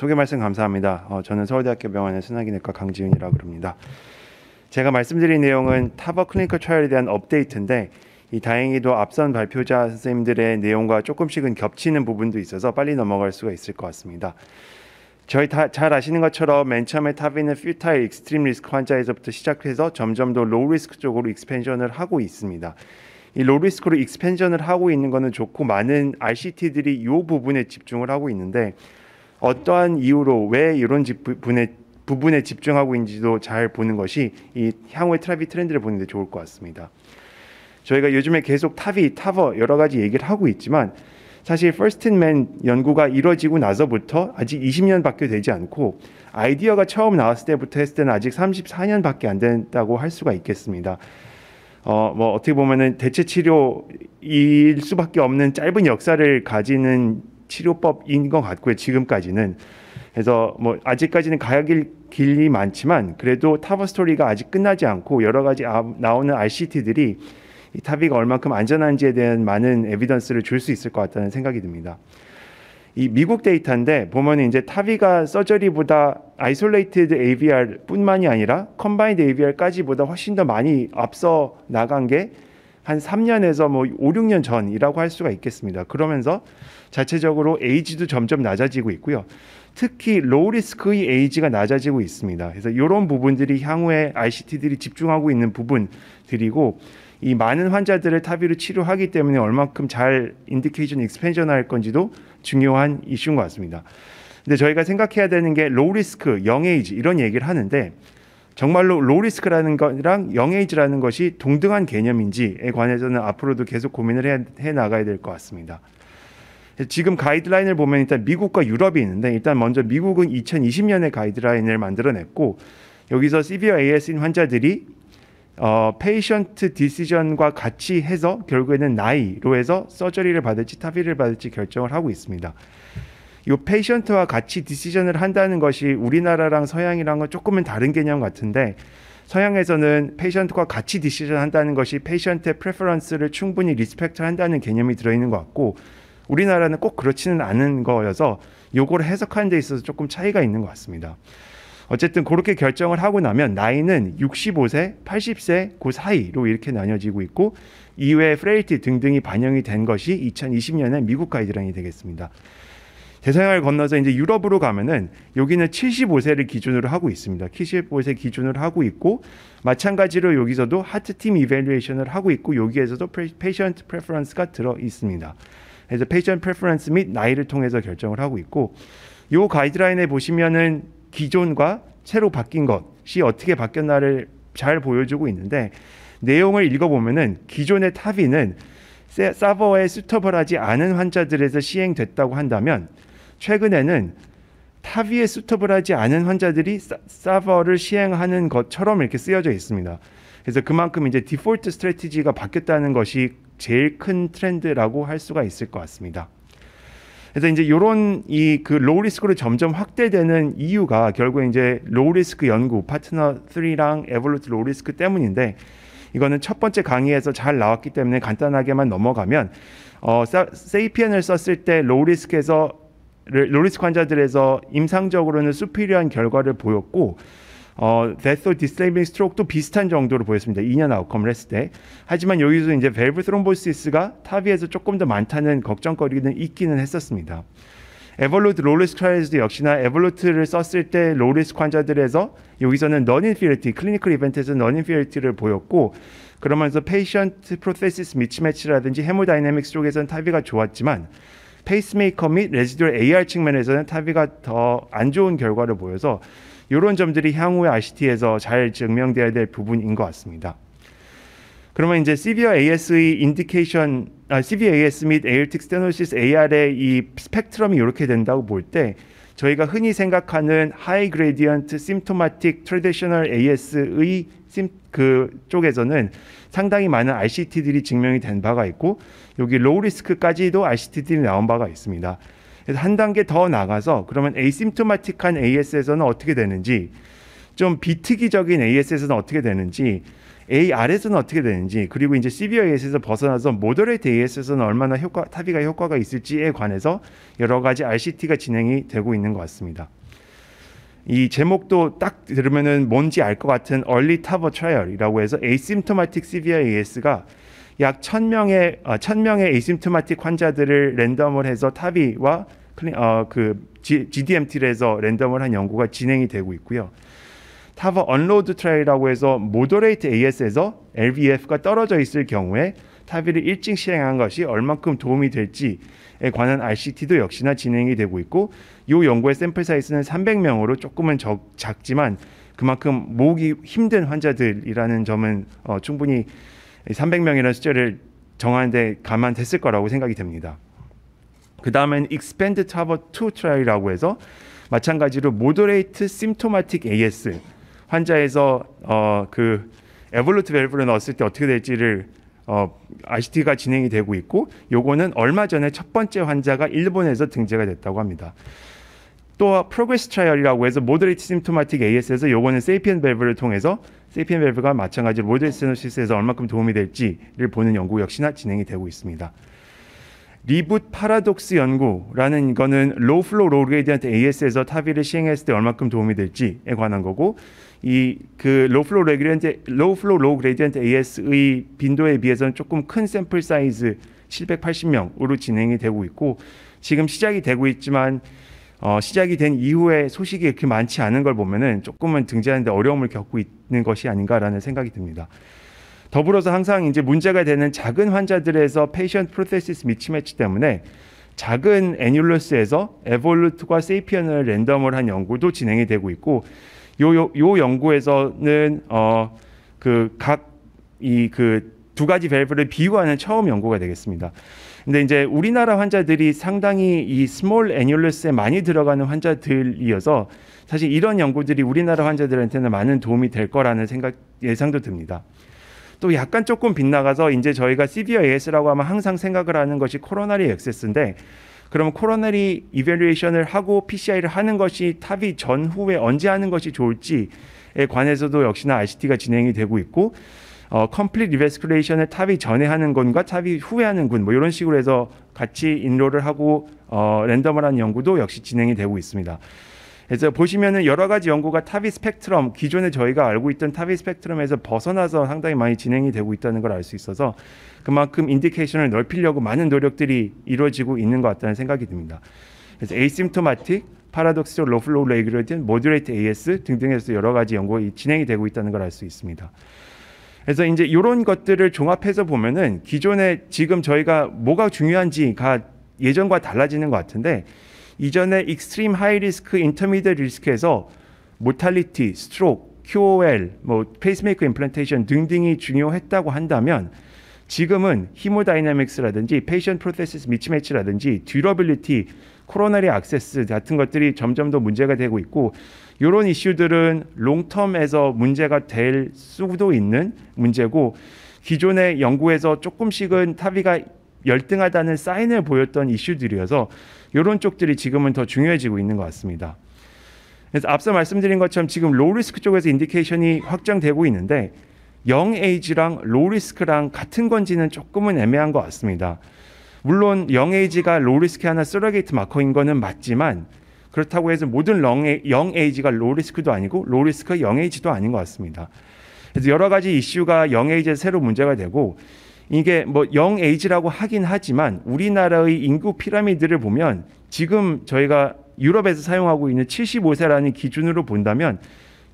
소개 말씀 감사합니다. 어, 저는 서울대학교 병원의 순환기내과 강지윤이라고 합니다. 제가 말씀드린 내용은 타버 클리니컬 트라이얼에 대한 업데이트인데 이 다행히도 앞선 발표자 선생님들의 내용과 조금씩은 겹치는 부분도 있어서 빨리 넘어갈 수가 있을 것 같습니다. 저희 다잘 아시는 것처럼 맨 처음에 타비는 퓨타일 익스트림 리스크 환자에서부터 시작해서 점점 더 로우 리스크 쪽으로 익스펜션을 하고 있습니다. 이 로우 리스크로 익스펜션을 하고 있는 것은 좋고 많은 RCT들이 이 부분에 집중을 하고 있는데 어떠한 이유로 왜 이런 부분에 부분에 집중하고 있는지도 잘 보는 것이 이 향후의 트라비 트렌드를 보는데 좋을 것 같습니다. 저희가 요즘에 계속 타비, 타버 여러 가지 얘기를 하고 있지만 사실 퍼스트맨 연구가 이뤄지고 나서부터 아직 20년밖에 되지 않고 아이디어가 처음 나왔을 때부터 했을 때는 아직 34년밖에 안 된다고 할 수가 있겠습니다. 어, 뭐 어떻게 보면은 대체 치료일 수밖에 없는 짧은 역사를 가지는 치료법인 것 같고요. 지금까지는. 그래서 뭐 아직까지는 가야 길, 길이 많지만 그래도 타버 스토리가 아직 끝나지 않고 여러 가지 아, 나오는 RCT들이 이 타비가 얼만큼 안전한지에 대한 많은 에비던스를 줄 수 있을 것 같다는 생각이 듭니다. 이 미국 데이터인데 보면 이제 타비가 서저리보다 아이솔레이티드 AVR뿐만이 아니라 컴바인드 AVR까지보다 훨씬 더 많이 앞서 나간 게한 3년에서 뭐 5, 6년 전이라고 할 수가 있겠습니다. 그러면서 자체적으로 에이지도 점점 낮아지고 있고요. 특히 로우 리스크의 에이지가 낮아지고 있습니다. 그래서 이런 부분들이 향후에 ICT들이 집중하고 있는 부분들이고 이 많은 환자들을 타비로 치료하기 때문에 얼만큼 잘 인디케이션 익스펜션 할 건지도 중요한 이슈인 것 같습니다. 근데 저희가 생각해야 되는 게 로우 리스크, 영 에이지 이런 얘기를 하는데 정말로 로리스크라는 거랑 영에이지라는 것이 동등한 개념인지에 관해서는 앞으로도 계속 고민을 해, 해 나가야 될 것 같습니다. 지금 가이드라인을 보면 일단 미국과 유럽이 있는데 일단 먼저 미국은 2020년에 가이드라인을 만들어냈고 여기서 s e v AS인 환자들이 어, 페이션트 디시전과 같이 해서 결국에는 나이로 해서 서저리를 받을지 타비를 받을지 결정을 하고 있습니다. 이 페이션트와 같이 디시전을 한다는 것이 우리나라랑 서양이랑은 조금은 다른 개념 같은데 서양에서는 페이션트와 같이 디시전 한다는 것이 페이션트의 프레퍼런스를 충분히 리스펙트 한다는 개념이 들어있는 것 같고 우리나라는 꼭 그렇지는 않은 거여서 요거를 해석하는 데 있어서 조금 차이가 있는 것 같습니다. 어쨌든 그렇게 결정을 하고 나면 나이는 65세, 80세 그 사이로 이렇게 나뉘어지고 있고 이외에 프레일티 등등이 반영이 된 것이 2020년에 미국 가이드라인이 되겠습니다. 대서양을 건너서 이제 유럽으로 가면은 여기는 75세를 기준으로 하고 있습니다. 75세 기준으로 하고 있고 마찬가지로 여기서도 하트팀 이벨리에이션을 하고 있고 여기에서도 페이션트 프레퍼런스가 들어 있습니다. 그래서 페이션 프레퍼런스 및 나이를 통해서 결정을 하고 있고 이 가이드라인에 보시면은 기존과 새로 바뀐 것이 어떻게 바뀌었나를 잘 보여주고 있는데 내용을 읽어보면은 기존의 타비는 서버에 수터벌하지 않은 환자들에서 시행됐다고 한다면 최근에는 타비에 수터블하지 않은 환자들이 사버를 시행하는 것처럼 이렇게 쓰여져 있습니다. 그래서 그만큼 이제 디폴트 스트레티지가 바뀌었다는 것이 제일 큰 트렌드라고 할 수가 있을 것 같습니다. 그래서 이제 이런 이 그 로우 리스크로 점점 확대되는 이유가 결국 이제 로우 리스크 연구 파트너 3랑 에볼루트 로우 리스크 때문인데 이거는 첫 번째 강의에서 잘 나왔기 때문에 간단하게만 넘어가면 어 세이피엔을 썼을 때 로우 리스크에서 로리스크 환자들에서 임상적으로는 수필리한 결과를 보였고 어, 데스토 디스테이블링 스트로크도 비슷한 정도로 보였습니다. 2년 아웃컴을 했을 때. 하지만 여기서 이제 밸브 트롬보시스가 타비에서 조금 더 많다는 걱정거리는 있기는 했었습니다. 에볼루트 롤리스 트라이에도 역시나 에볼루트를 썼을 때 롤리스 환자들에서 여기서는 넌인피리티 클리니컬 이벤트에서 넌인피리티를 보였고 그러면서 페이션트 프로세시스 미치매치라든지 헤모다이내믹스 쪽에서는 타비가 좋았지만 페이스메이커 및 레지듀얼 AR 측면에서는 타비가 더 안 좋은 결과를 보여서 이런 점들이 향후의 RCT에서 잘증명되어야될 부분인 것 같습니다. 그러면 이제 CVAS의 인디케이션, e 아, CVAS e 및 에일틱 스테노시스 AR의 이 스펙트럼이 이렇게 된다고 볼때 저희가 흔히 생각하는 하이 그레디언트 심토마틱 t s y m p t o m a s 의그 쪽에서는 상당히 많은 RCT들이 증명이 된 바가 있고 여기 로우 리스크까지도 RCT들이 나온 바가 있습니다. 그래서 한 단계 더 나가서 그러면 에이 y m p t o m a t i c 한 AS에서는 어떻게 되는지 좀 비특이적인 AS에서는 어떻게 되는지 AR에서는 어떻게 되는지 그리고 이제 CBOS에서 벗어나서 모더레이트 AS에서는 얼마나 효과 타비가 효과가 있을지에 관해서 여러 가지 RCT가 진행이 되고 있는 것 같습니다. 이 제목도 딱 들으면은 뭔지 알 것 같은 얼리 타버 트라이얼이라고 해서 에이심토마틱 c v i s 가약 1000명의 1000명의 에이심토마틱 환자들을 랜덤을 해서 타비와 어, 그 G, DMT를 해서 랜덤을 한 연구가 진행이 되고 있고요. 타버 언로드 트라이라고 해서 모더레이트 AS에서 LVF가 떨어져 있을 경우에 타비를 일찍 실행한 것이 얼만큼 도움이 될지에 관한 RCT도 역시나 진행이 되고 있고 이 연구의 샘플 사이즈는 300명으로 조금은 적, 작지만 그만큼 모으기 힘든 환자들이라는 점은 어, 충분히 300명이라는 숫자를 정하는데 감안됐을 거라고 생각이 됩니다. 그 다음엔 Expand Tower 2 t r 이라고 해서 마찬가지로 Moderate Symptomatic AS 환자에서 어, 그 에볼루트 밸브를 넣었을 때 어떻게 될지를 어, ICT가 진행이 되고 있고 요거는 얼마 전에 첫 번째 환자가 일본에서 등재가 됐다고 합니다. 또 프로그레스 트라이얼이라고 해서 모더레이트 심토마틱 AS에서 요거는 세이피엔 밸브를 통해서 세이피엔 밸브가 마찬가지로 모더레이트 시스에서 얼마큼 도움이 될지를 보는 연구 역시나 진행이 되고 있습니다. 리붓 파라독스 연구라는 거는 로우 플로우 로그레디언트 AS에서 타비를 시행했을 때 얼마큼 도움이 될지에 관한 거고 이 그 로우 플로우 레그레디언트 로우 플로로 그레디언트 AS의 빈도에 비해서는 조금 큰 샘플 사이즈 780명으로 진행이 되고 있고 지금 시작이 되고 있지만 어, 시작이 된 이후에 소식이 그렇게 많지 않은 걸 보면은 조금은 등재하는데 어려움을 겪고 있는 것이 아닌가라는 생각이 듭니다. 더불어서 항상 이제 문제가 되는 작은 환자들에서 페이션트 프로세시스 미치매치 때문에 작은 애뉴러스에서 에볼루트와 세이피언을 랜덤을 한 연구도 진행이 되고 있고 요, 요, 요 연구에서는 어, 그 각 이 그 두 가지 밸브를 비교하는 처음 연구가 되겠습니다. 근데 이제 우리나라 환자들이 상당히 이 스몰 애뉴러스에 많이 들어가는 환자들이어서 사실 이런 연구들이 우리나라 환자들한테는 많은 도움이 될 거라는 생각 예상도 듭니다. 또 약간 조금 빗나가서 이제 저희가 s e v e r s 라고 하면 항상 생각을 하는 것이 코로나리 액세스인데 그러면 코로나리 이벨리에이션을 하고 PCI를 하는 것이 탑이 전후에 언제 하는 것이 좋을지에 관해서도 역시나 ICT가 진행이 되고 있고 어, 컴플릿 리베스크레이션을 탑이 전에 하는 건과 탑이 후에 하는 군, 뭐 이런 식으로 해서 같이 인로를 하고 어, 랜덤을 한 연구도 역시 진행이 되고 있습니다. 그래서 보시면은 여러 가지 연구가 타비 스펙트럼 기존에 저희가 알고 있던 타비 스펙트럼에서 벗어나서 상당히 많이 진행이 되고 있다는 걸 알 수 있어서 그만큼 인디케이션을 넓히려고 많은 노력들이 이루어지고 있는 것 같다는 생각이 듭니다. 그래서 에이심토마틱 파라독스 로플로우 레이그레틴 모듈레이트 AS 등등에서 여러 가지 연구가 진행이 되고 있다는 걸 알 수 있습니다. 그래서 이제 이런 것들을 종합해서 보면은 기존에 지금 저희가 뭐가 중요한지가 예전과 달라지는 것 같은데 이전에 익스트림 하이 리스크, 인터미디어 리스크에서 모탈리티, 스트로크, QOL, 뭐 페이스메이커 임플란테이션 등등이 중요했다고 한다면 지금은 히모다이나믹스라든지 페이션 프로세스 미치매치라든지 듀러빌리티, 코로나리 액세스 같은 것들이 점점 더 문제가 되고 있고 이런 이슈들은 롱텀에서 문제가 될 수도 있는 문제고 기존의 연구에서 조금씩은 타비가 열등하다는 사인을 보였던 이슈들이어서 이런 쪽들이 지금은 더 중요해지고 있는 것 같습니다. 그래서 앞서 말씀드린 것처럼 지금 로리스크 쪽에서 인디케이션이 확장되고 있는데 영 에이지랑 로리스크랑 같은 건지는 조금은 애매한 것 같습니다. 물론 영 에이지가 로리스크 하나 쓰러게이트 마커인 거는 맞지만 그렇다고 해서 모든 영 에이지가 로리스크도 아니고 로리스크 영 에이지도 아닌 것 같습니다. 그래서 여러 가지 이슈가 영 에이지에 새로 문제가 되고 이게 뭐 영에이지라고 하긴 하지만 우리나라의 인구 피라미드를 보면 지금 저희가 유럽에서 사용하고 있는 75세라는 기준으로 본다면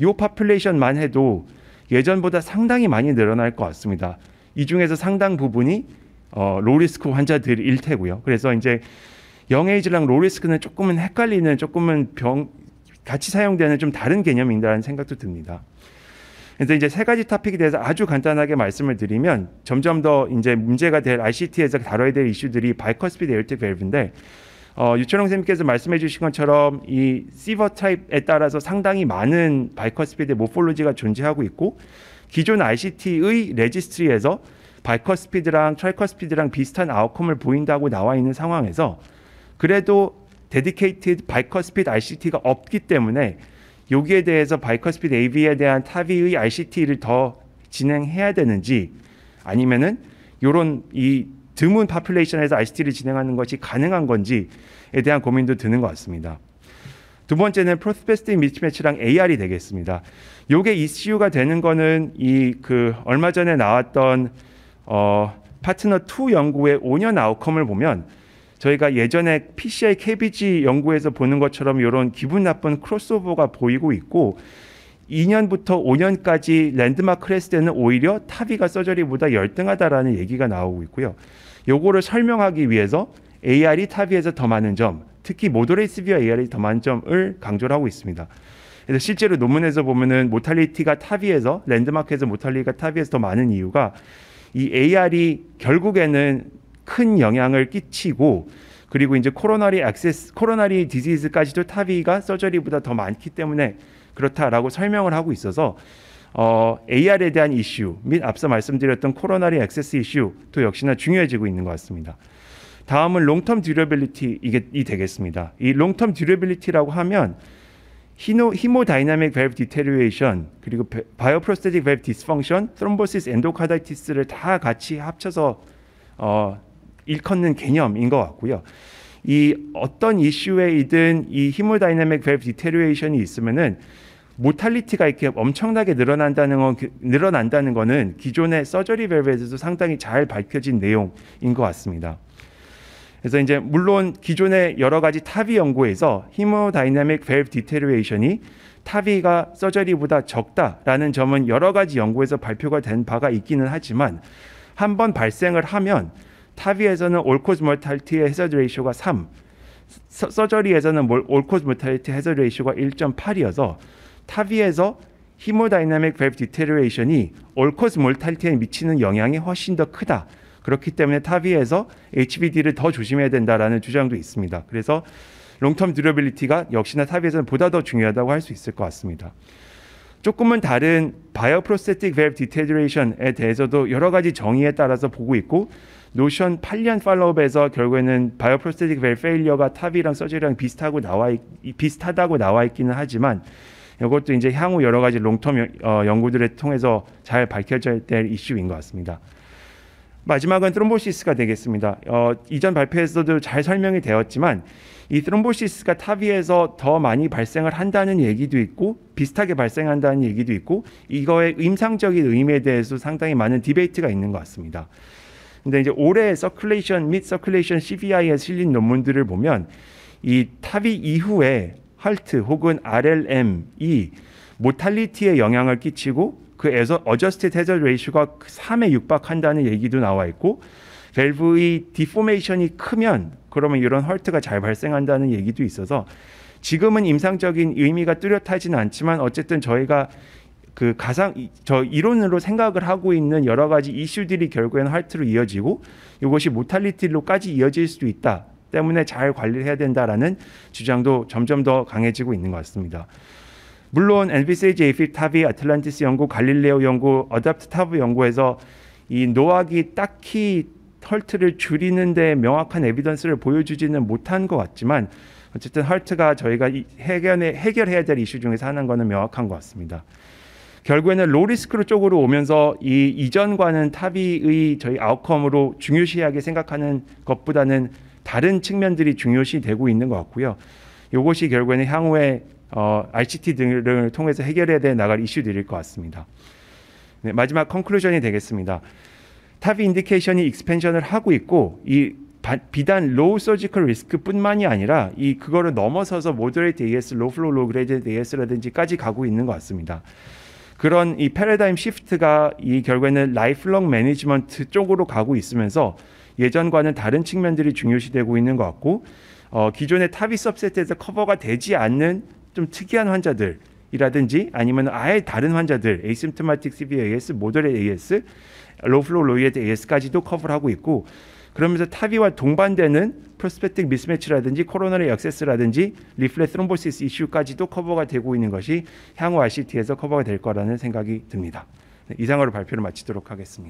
요 파퓰레이션만 해도 예전보다 상당히 많이 늘어날 것 같습니다. 이 중에서 상당 부분이 어, 로리스크 환자들일 테고요. 그래서 이제 영에이지랑 로리스크는 조금은 헷갈리는 조금은 병 같이 사용되는 좀 다른 개념인다는 생각도 듭니다. 그래서 이제 세 가지 토픽에 대해서 아주 간단하게 말씀을 드리면 점점 더 이제 문제가 될 ICT에서 다뤄야 될 이슈들이 바이커스피드 에어텍 밸브인데 어, 유철영 선생님께서 말씀해 주신 것처럼 이 시버 타입에 따라서 상당히 많은 바이커스피드 모폴로지가 존재하고 있고 기존 ICT의 레지스트리에서 바이커스피드랑 트라이커스피드랑 비슷한 아웃컴을 보인다고 나와 있는 상황에서 그래도 데디케이티드 바이커스피드 ICT가 없기 때문에 여기에 대해서 바이커스피드 AV에 대한 타비의 RCT를 더 진행해야 되는지 아니면은 요런 이 드문 파퓰레이션에서 RCT를 진행하는 것이 가능한 건지에 대한 고민도 드는 것 같습니다. 두 번째는 프로스페스티 미치매치랑 AR이 되겠습니다. 요게 이슈가 되는 거는 이 그 얼마 전에 나왔던 어 파트너 2 연구의 5년 아웃컴을 보면 저희가 예전에 PCI KBG 연구에서 보는 것처럼 이런 기분 나쁜 크로스오버가 보이고 있고 2년부터 5년까지 랜드마크 클래스때는 오히려 타비가 서저리보다 열등하다라는 얘기가 나오고 있고요. 요거를 설명하기 위해서 AR이 타비에서 더 많은 점, 특히 모더레이스비와 AR이 더 많은 점을 강조를 하고 있습니다. 그래서 실제로 논문에서 보면은 모탈리티가 타비에서 랜드마크에서 모탈리티가 타비에서 더 많은 이유가 이 AR이 결국에는 큰 영향을 끼치고 그리고 이제 코로나리 액세스 코로나리 디지즈까지도 타비가 서저리보다 더 많기 때문에 그렇다라고 설명을 하고 있어서 어, AR에 대한 이슈 및 앞서 말씀드렸던 코로나리 액세스 이슈도 역시나 중요해지고 있는 것 같습니다. 다음은 롱텀 듀러빌리티 이게 이 되겠습니다. 이 롱텀 듀러빌리티라고 하면 히노 히모 다이나믹 밸브 디테리에이션 그리고 바이오 프로스테틱 밸브 디스펑션, 트롬보시스 엔도카다이티스를 다 같이 합쳐서 어, 일컫는 개념인 것 같고요. 이 어떤 이슈에이든 이 히모다이내믹 밸브 디테리에이션이 있으면은 모탈리티가 이렇게 엄청나게 늘어난다는 건 늘어난다는 거는 기존의 서저리 밸브에서도 상당히 잘 밝혀진 내용인 것 같습니다. 그래서 이제 물론 기존의 여러 가지 타비 연구에서 히모다이내믹 밸브 디테리에이션이 타비가 서저리보다 적다라는 점은 여러 가지 연구에서 발표가 된 바가 있기는 하지만 한번 발생을 하면 타비에서는 올코즈 몰탈티의 해저드 레이쇼가 3, 서, 서저리에서는 올코즈 몰탈티 해저드 레이쇼가 1.8이어서 타비에서 히모다이나믹 밸브 디테리레이션이 올코즈 몰탈티에 미치는 영향이 훨씬 더 크다. 그렇기 때문에 타비에서 HBD를 더 조심해야 된다라는 주장도 있습니다. 그래서 롱텀 듀러빌리티가 역시나 타비에서는 보다 더 중요하다고 할 수 있을 것 같습니다. 조금은 다른 바이오프로세틱 밸브 디테리레이션에 대해서도 여러 가지 정의에 따라서 보고 있고 노션 8년 팔로업에서 결국에는 바이오프로스테틱 벨 페일리어가 탑이랑 서지랑 비슷하고 나와 있, 비슷하다고 나와 있기는 하지만 이것도 이제 향후 여러 가지 롱텀 어, 연구들을 통해서 잘 밝혀져야 될 이슈인 것 같습니다. 마지막은 트롬보시스가 되겠습니다. 어, 이전 발표에서도 잘 설명이 되었지만 이 트롬보시스가 타비에서 더 많이 발생을 한다는 얘기도 있고 비슷하게 발생한다는 얘기도 있고 이거의 임상적인 의미에 대해서 상당히 많은 디베이트가 있는 것 같습니다. 근데 이제 올해 서큘레이션 및 서큘레이션 CVI에 실린 논문들을 보면 이 탑이 이후에 할트 혹은 RLM이 모탈리티에 영향을 끼치고 그에서 어저스트 테저 레이슈가 3에 육박한다는 얘기도 나와 있고 밸브의 디포메이션이 크면 그러면 이런 헐트가 잘 발생한다는 얘기도 있어서 지금은 임상적인 의미가 뚜렷하지는 않지만 어쨌든 저희가 그 가상 저 이론으로 생각을 하고 있는 여러 가지 이슈들이 결국에는 할트로 이어지고 이것이 모탈리티로까지 이어질 수도 있다. 때문에 잘 관리를 해야 된다라는 주장도 점점 더 강해지고 있는 것 같습니다. 물론 n b c 에이픽 타비 아틀란티스 연구 갈릴레오 연구 어댑트 타 연구에서 이 노악이 딱히 헐트를 줄이는데 명확한 에비던스를 보여주지는 못한 것 같지만 어쨌든 헐트가 저희가 해결해, 해결해야 될 이슈 중에서 하나인 거 명확한 것 같습니다. 결국에는 로리스크로 쪽으로 오면서 이 이전과는 탑이의 저희 아웃컴으로 중요시하게 생각하는 것보다는 다른 측면들이 중요시되고 있는 것 같고요. 이것이 결국에는 향후에 어, RCT 등을 통해서 해결해야 될 나갈 이슈들일 것 같습니다. 네, 마지막 컨클루전이 되겠습니다. 탑이 인디케이션이 익스펜션을 하고 있고 이 바, 비단 로우 서지컬 리스크뿐만이 아니라 이 그거를 넘어서서 모더레이트 AS, 로플로 로그레이드 AS라든지까지 가고 있는 것 같습니다. 그런 이 패러다임 시프트가 이결과는 라이프롱 매니지먼트 쪽으로 가고 있으면서 예전과는 다른 측면들이 중요시되고 있는 것 같고 어, 기존의 타비 섭셋에서 커버가 되지 않는 좀 특이한 환자들 이라든지 아니면 아예 다른 환자들 에이심토마틱 CVAS, 모델의 AS, 로플로 로이드 에 AS까지도 커버를 하고 있고 그러면서 타비와 동반되는 프로스펙틱 미스매치라든지 코로나의 액세스라든지 리플렉트 롬보시스 이슈까지도 커버가 되고 있는 것이 향후 ICT에서 커버가 될 거라는 생각이 듭니다. 네, 이상으로 발표를 마치도록 하겠습니다.